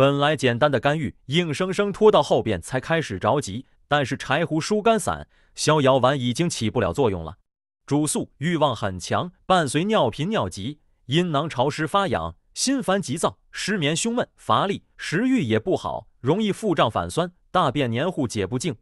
本来简单的肝郁，硬生生拖到后边才开始着急。但是柴胡疏肝散、逍遥丸已经起不了作用了。主诉欲望很强，伴随尿频尿急，阴囊潮湿发痒，心烦急躁，失眠，胸闷，乏力，食欲也不好，容易腹胀反酸，大便黏糊解不净。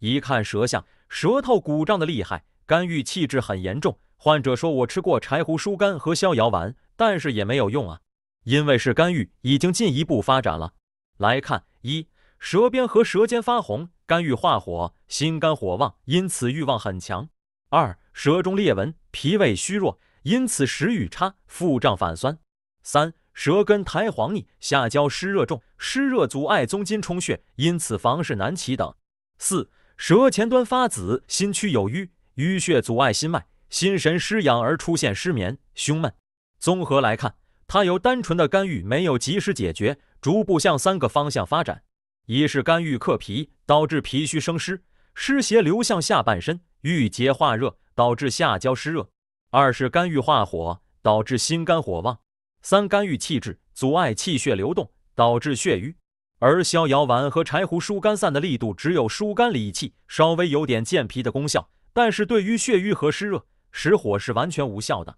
一看舌相，舌头鼓胀的厉害，肝郁气滞很严重。患者说：“我吃过柴胡疏肝和逍遥丸，但是也没有用啊。”因为是肝郁，已经进一步发展了。来看一，舌边和舌尖发红，肝郁化火，心肝火旺，因此欲望很强。二，舌中裂纹，脾胃虚弱，因此食欲差，腹胀反酸。三，舌根苔黄腻，下焦湿热重，湿热阻碍宗筋充血，因此房事难起等。四，舌前端发紫，心区有瘀，瘀血阻碍心脉，心神失养而出现失眠、胸闷。综合来看。它由单纯的肝郁没有及时解决，逐步向三个方向发展：一是肝郁克脾，导致脾虚生湿，湿邪流向下半身，郁结化热，导致下焦湿热；二是肝郁化火，导致心肝火旺；三肝郁气滞，阻碍气血流动，导致血瘀。而逍遥丸和柴胡疏肝散的力度只有疏肝理气，稍微有点健脾的功效，但是对于血瘀和湿热、实火是完全无效的。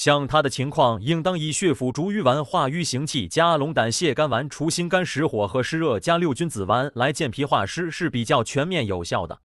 像他的情况，应当以血府逐瘀丸化瘀行气，加龙胆泻肝丸除心肝实火和湿热，加六君子丸来健脾化湿，是比较全面有效的。